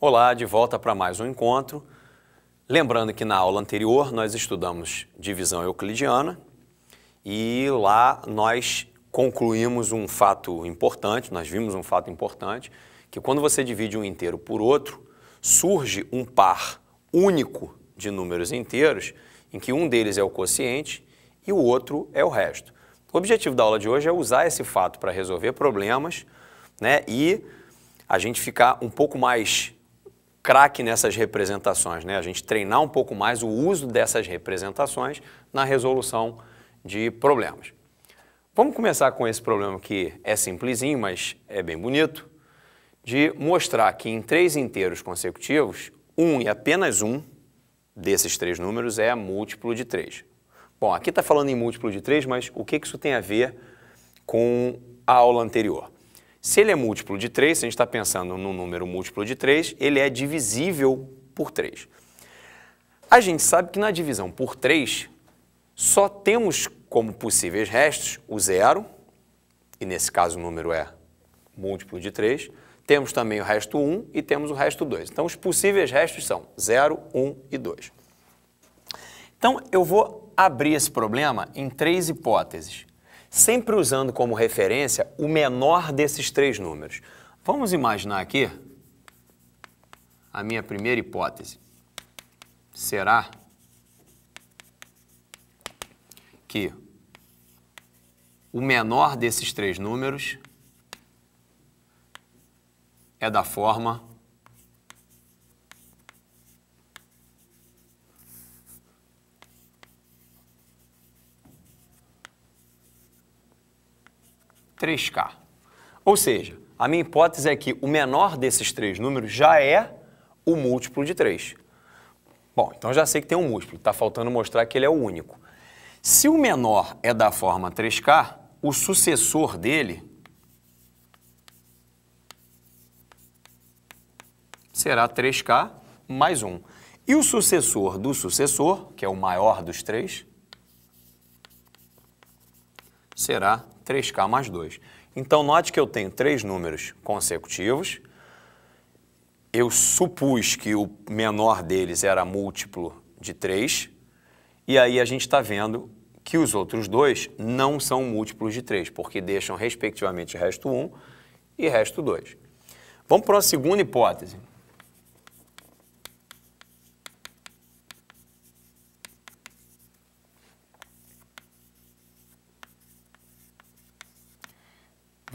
Olá, de volta para mais um encontro. Lembrando que na aula anterior nós estudamos divisão euclidiana e lá nós concluímos um fato importante, nós vimos um fato importante, que quando você divide um inteiro por outro, surge um par único de números inteiros, em que um deles é o quociente e o outro é o resto. O objetivo da aula de hoje é usar esse fato para resolver problemas né, e a gente ficar um pouco mais craque nessas representações, né? a gente treinar um pouco mais o uso dessas representações na resolução de problemas. Vamos começar com esse problema que é simplesinho, mas é bem bonito, de mostrar que em três inteiros consecutivos, um e apenas um desses três números é múltiplo de três. Bom, aqui está falando em múltiplo de três, mas o que isso tem a ver com a aula anterior? Se ele é múltiplo de 3, se a gente está pensando num número múltiplo de 3, ele é divisível por 3. A gente sabe que na divisão por 3, só temos como possíveis restos o zero, e nesse caso o número é múltiplo de 3, temos também o resto 1 e temos o resto 2. Então, os possíveis restos são 0, 1 e 2. Então, eu vou abrir esse problema em três hipóteses sempre usando como referência o menor desses três números. Vamos imaginar aqui a minha primeira hipótese. Será que o menor desses três números é da forma 3K. Ou seja, a minha hipótese é que o menor desses três números já é o múltiplo de 3. Bom, então já sei que tem um múltiplo, está faltando mostrar que ele é o único. Se o menor é da forma 3K, o sucessor dele será 3K mais 1. E o sucessor do sucessor, que é o maior dos três, será 3K mais 2. Então, note que eu tenho três números consecutivos. Eu supus que o menor deles era múltiplo de 3. E aí a gente está vendo que os outros dois não são múltiplos de 3, porque deixam, respectivamente, resto 1 e resto 2. Vamos para a segunda hipótese.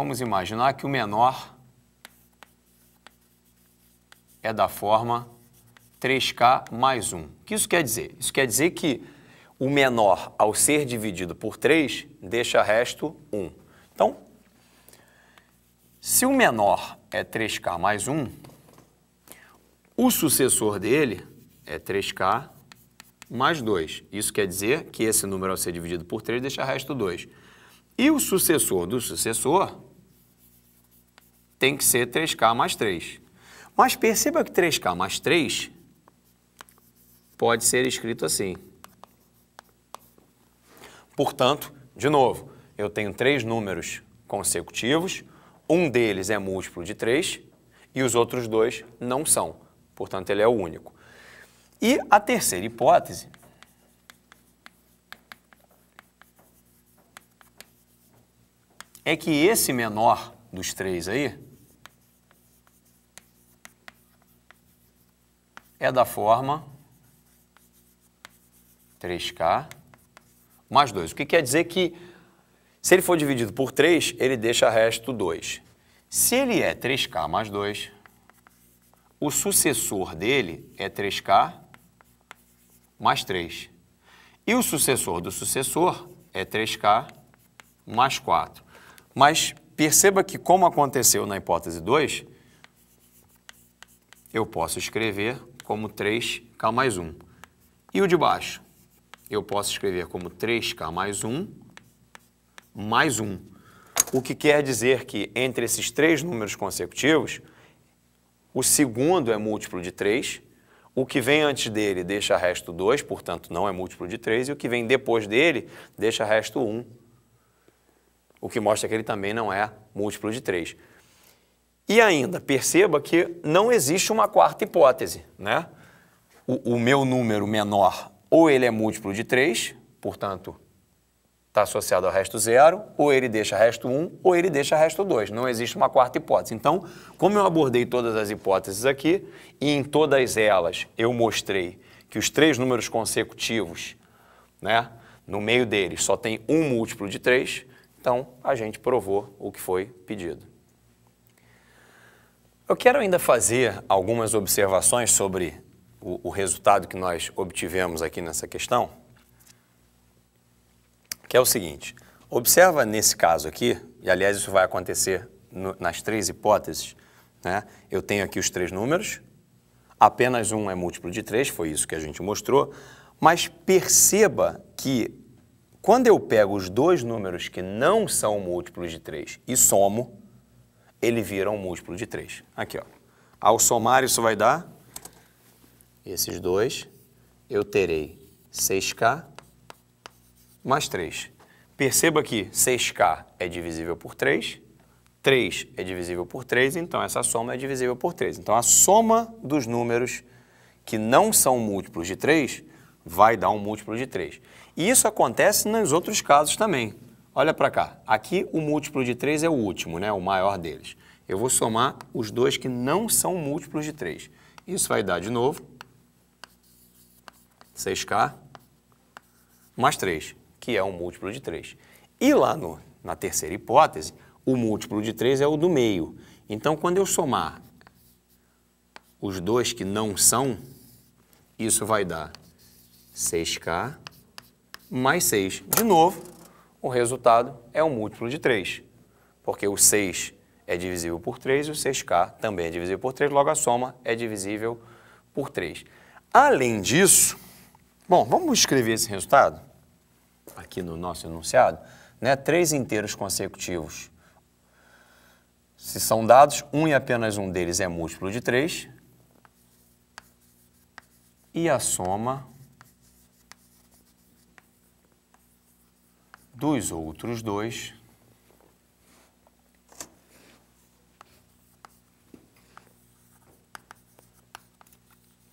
Vamos imaginar que o menor é da forma 3K mais 1. O que isso quer dizer? Isso quer dizer que o menor, ao ser dividido por 3, deixa resto 1. Então, se o menor é 3K mais 1, o sucessor dele é 3K mais 2. Isso quer dizer que esse número, ao ser dividido por 3, deixa resto 2. E o sucessor do sucessor tem que ser 3K mais 3. Mas perceba que 3K mais 3 pode ser escrito assim. Portanto, de novo, eu tenho três números consecutivos, um deles é múltiplo de 3 e os outros dois não são, portanto ele é o único. E a terceira hipótese é que esse menor dos três aí é da forma 3K mais 2. O que quer dizer que, se ele for dividido por 3, ele deixa resto 2. Se ele é 3K mais 2, o sucessor dele é 3K mais 3. E o sucessor do sucessor é 3K mais 4. Mas perceba que, como aconteceu na hipótese 2, eu posso escrever como 3K mais 1. E o de baixo? Eu posso escrever como 3K mais 1 mais 1. O que quer dizer que entre esses três números consecutivos, o segundo é múltiplo de 3, o que vem antes dele deixa resto 2, portanto não é múltiplo de 3, e o que vem depois dele deixa resto 1, o que mostra que ele também não é múltiplo de 3. E ainda, perceba que não existe uma quarta hipótese, né? O, o meu número menor, ou ele é múltiplo de 3, portanto, está associado ao resto zero, ou ele deixa resto 1, ou ele deixa resto 2. Não existe uma quarta hipótese. Então, como eu abordei todas as hipóteses aqui, e em todas elas eu mostrei que os três números consecutivos, né, no meio deles só tem um múltiplo de 3, então a gente provou o que foi pedido. Eu quero ainda fazer algumas observações sobre o, o resultado que nós obtivemos aqui nessa questão, que é o seguinte: observa nesse caso aqui, e aliás isso vai acontecer no, nas três hipóteses, né? eu tenho aqui os três números, apenas um é múltiplo de três, foi isso que a gente mostrou, mas perceba que quando eu pego os dois números que não são múltiplos de três e somo, ele vira um múltiplo de 3. Aqui, ó. Ao somar, isso vai dar esses dois. Eu terei 6K mais 3. Perceba que 6K é divisível por 3, 3 é divisível por 3, então essa soma é divisível por 3. Então a soma dos números que não são múltiplos de 3 vai dar um múltiplo de 3. E isso acontece nos outros casos também. Olha para cá. Aqui o múltiplo de 3 é o último, né? o maior deles. Eu vou somar os dois que não são múltiplos de 3. Isso vai dar de novo 6K mais 3, que é um múltiplo de 3. E lá no, na terceira hipótese, o múltiplo de 3 é o do meio. Então, quando eu somar os dois que não são, isso vai dar 6K mais 6. De novo, o resultado é um múltiplo de 3, porque o 6 é divisível por 3 e o 6K também é divisível por 3, logo a soma é divisível por 3. Além disso, bom, vamos escrever esse resultado aqui no nosso enunciado, né? 3 inteiros consecutivos. Se são dados, um e apenas um deles é múltiplo de 3. E a soma dos outros dois,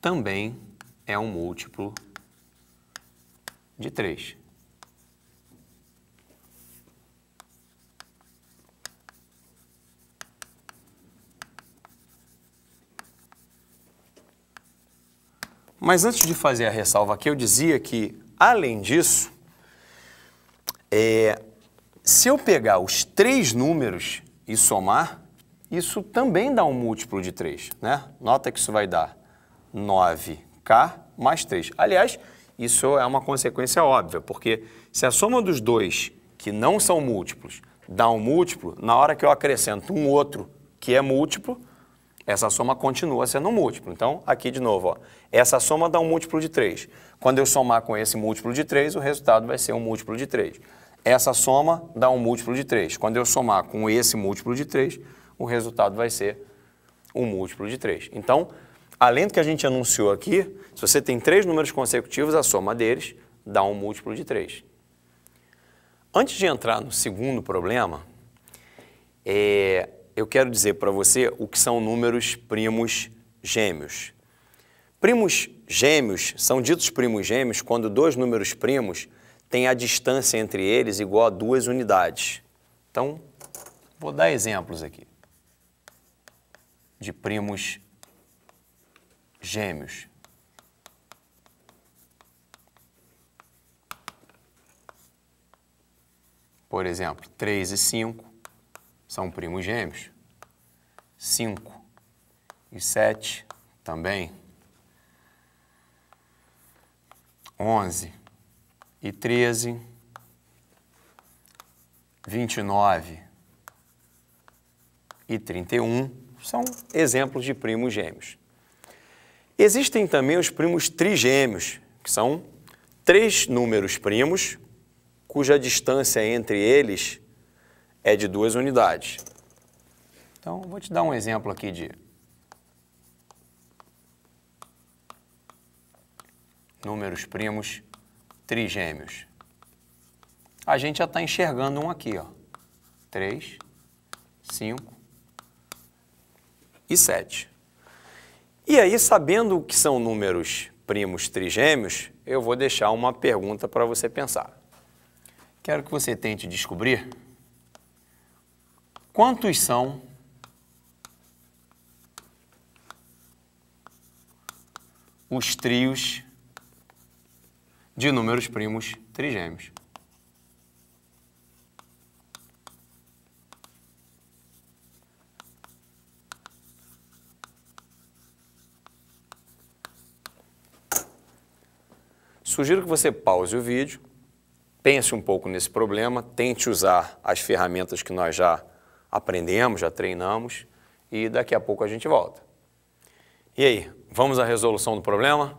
também é um múltiplo de 3. Mas antes de fazer a ressalva aqui, eu dizia que, além disso, é, se eu pegar os três números e somar, isso também dá um múltiplo de 3, né? Nota que isso vai dar 9K mais 3. Aliás, isso é uma consequência óbvia, porque se a soma dos dois que não são múltiplos dá um múltiplo, na hora que eu acrescento um outro que é múltiplo, essa soma continua sendo múltiplo. Então, aqui de novo, ó, essa soma dá um múltiplo de 3. Quando eu somar com esse múltiplo de 3, o resultado vai ser um múltiplo de 3. Essa soma dá um múltiplo de 3. Quando eu somar com esse múltiplo de 3, o resultado vai ser um múltiplo de 3. Então, além do que a gente anunciou aqui, se você tem três números consecutivos, a soma deles dá um múltiplo de 3. Antes de entrar no segundo problema, é, eu quero dizer para você o que são números primos gêmeos. Primos gêmeos são ditos primos gêmeos quando dois números primos tem a distância entre eles igual a duas unidades. Então, vou dar exemplos aqui de primos gêmeos. Por exemplo, 3 e 5 são primos gêmeos. 5 e 7 também. 11 e treze, vinte e nove e trinta e um são exemplos de primos gêmeos. Existem também os primos trigêmeos, que são três números primos cuja distância entre eles é de duas unidades. Então, vou te dar um exemplo aqui de números primos trigêmeos? A gente já está enxergando um aqui, ó. 3, 5 e 7. E aí, sabendo que são números primos trigêmeos, eu vou deixar uma pergunta para você pensar. Quero que você tente descobrir quantos são os trios de números primos trigêmeos. Sugiro que você pause o vídeo, pense um pouco nesse problema, tente usar as ferramentas que nós já aprendemos, já treinamos e daqui a pouco a gente volta. E aí, vamos à resolução do problema?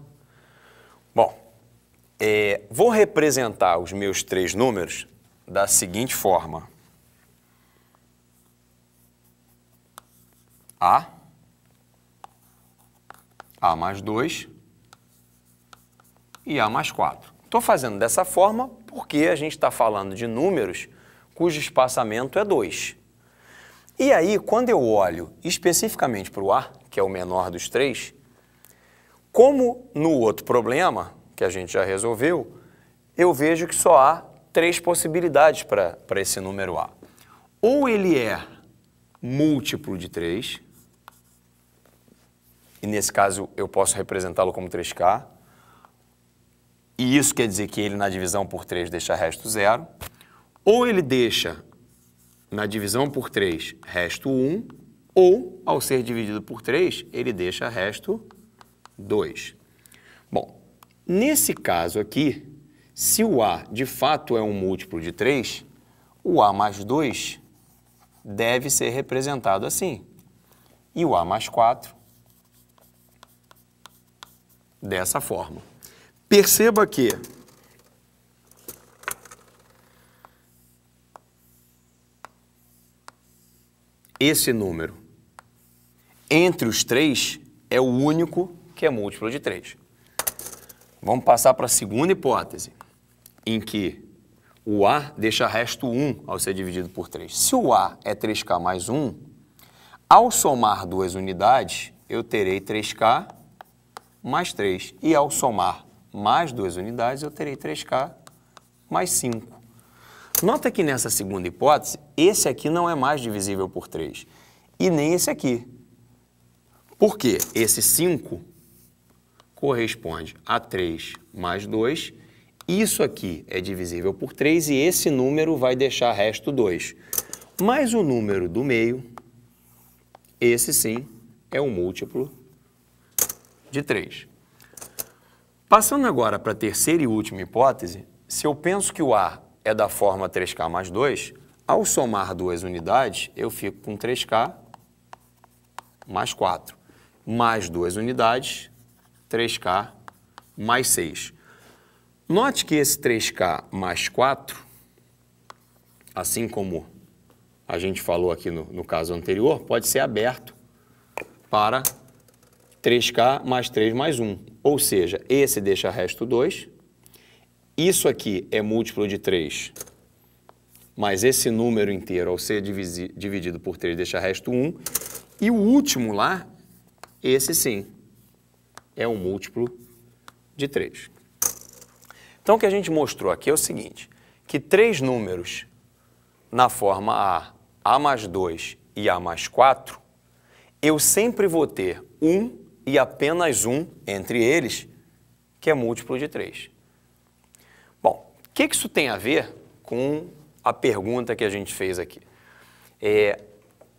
Bom, é, vou representar os meus três números da seguinte forma. A, A mais 2 e A mais 4. Estou fazendo dessa forma porque a gente está falando de números cujo espaçamento é 2. E aí, quando eu olho especificamente para o A, que é o menor dos três, como no outro problema, que a gente já resolveu, eu vejo que só há três possibilidades para esse número A. Ou ele é múltiplo de 3, e nesse caso eu posso representá-lo como 3K, e isso quer dizer que ele na divisão por 3 deixa resto zero, ou ele deixa na divisão por 3 resto 1, ou ao ser dividido por 3, ele deixa resto 2. Bom, Nesse caso aqui, se o A de fato é um múltiplo de 3, o A mais 2 deve ser representado assim. E o A mais 4 dessa forma. Perceba que esse número entre os três é o único que é múltiplo de 3. Vamos passar para a segunda hipótese, em que o A deixa resto 1 ao ser dividido por 3. Se o A é 3K mais 1, ao somar duas unidades, eu terei 3K mais 3. E ao somar mais duas unidades, eu terei 3K mais 5. Nota que nessa segunda hipótese, esse aqui não é mais divisível por 3. E nem esse aqui. Por quê? Esse 5 corresponde a 3 mais 2. Isso aqui é divisível por 3 e esse número vai deixar resto 2. Mais o número do meio, esse sim é um múltiplo de 3. Passando agora para a terceira e última hipótese, se eu penso que o A é da forma 3K mais 2, ao somar duas unidades, eu fico com 3K mais 4. Mais duas unidades, 3K mais 6. Note que esse 3K mais 4, assim como a gente falou aqui no, no caso anterior, pode ser aberto para 3K mais 3 mais 1. Ou seja, esse deixa resto 2. Isso aqui é múltiplo de 3, mas esse número inteiro, ao ser dividido por 3, deixa resto 1. E o último lá, esse sim, é um múltiplo de 3. Então, o que a gente mostrou aqui é o seguinte, que três números na forma A, A mais 2 e A mais 4, eu sempre vou ter um e apenas um entre eles, que é múltiplo de 3. Bom, o que isso tem a ver com a pergunta que a gente fez aqui? É,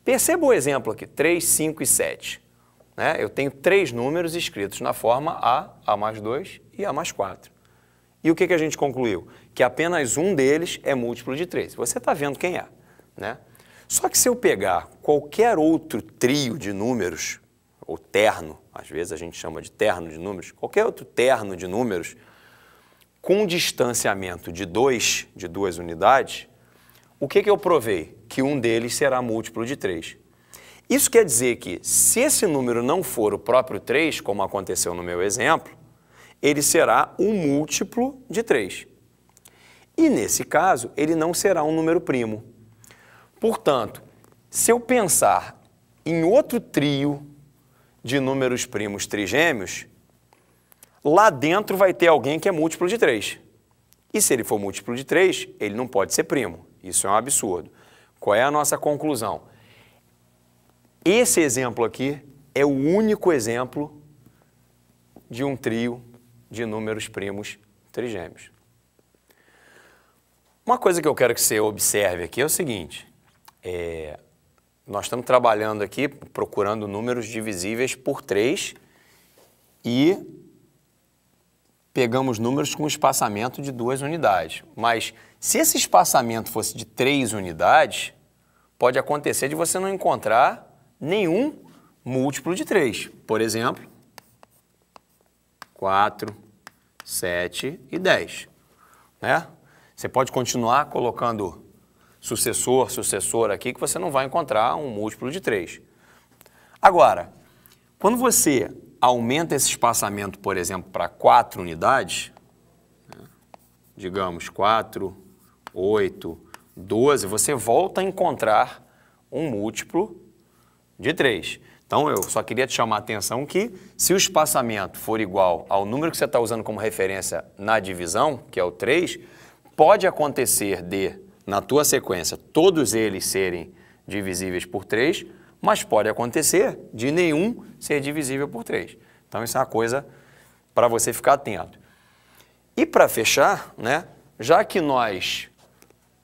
perceba o exemplo aqui, 3, 5 e 7. Né? Eu tenho três números escritos na forma A, A mais 2 e A mais 4. E o que, que a gente concluiu? Que apenas um deles é múltiplo de 3. Você está vendo quem é. Né? Só que se eu pegar qualquer outro trio de números, ou terno, às vezes a gente chama de terno de números, qualquer outro terno de números, com distanciamento de 2, de duas unidades, o que, que eu provei? Que um deles será múltiplo de 3. Isso quer dizer que, se esse número não for o próprio 3, como aconteceu no meu exemplo, ele será um múltiplo de 3. E nesse caso, ele não será um número primo. Portanto, se eu pensar em outro trio de números primos trigêmeos, lá dentro vai ter alguém que é múltiplo de 3. E se ele for múltiplo de 3, ele não pode ser primo. Isso é um absurdo. Qual é a nossa conclusão? Esse exemplo aqui é o único exemplo de um trio de números primos trigêmeos. Uma coisa que eu quero que você observe aqui é o seguinte: é, nós estamos trabalhando aqui procurando números divisíveis por 3 e pegamos números com espaçamento de duas unidades. Mas se esse espaçamento fosse de três unidades, pode acontecer de você não encontrar nenhum múltiplo de 3. Por exemplo, 4, 7 e 10. Né? Você pode continuar colocando sucessor, sucessor aqui, que você não vai encontrar um múltiplo de 3. Agora, quando você aumenta esse espaçamento, por exemplo, para 4 unidades, né? digamos 4, 8, 12, você volta a encontrar um múltiplo de 3. Então eu só queria te chamar a atenção que se o espaçamento for igual ao número que você está usando como referência na divisão, que é o 3, pode acontecer de, na tua sequência, todos eles serem divisíveis por 3, mas pode acontecer de nenhum ser divisível por 3. Então isso é uma coisa para você ficar atento. E para fechar, né, já que nós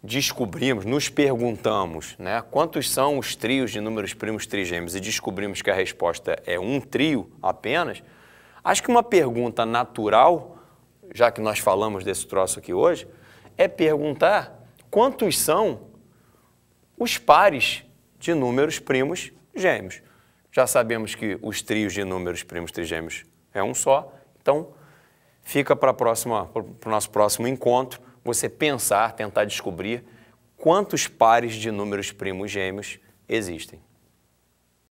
descobrimos, nos perguntamos, né, quantos são os trios de números primos trigêmeos e descobrimos que a resposta é um trio apenas, acho que uma pergunta natural, já que nós falamos desse troço aqui hoje, é perguntar quantos são os pares de números primos gêmeos. Já sabemos que os trios de números primos trigêmeos é um só, então fica para o nosso próximo encontro você pensar, tentar descobrir quantos pares de números primos gêmeos existem.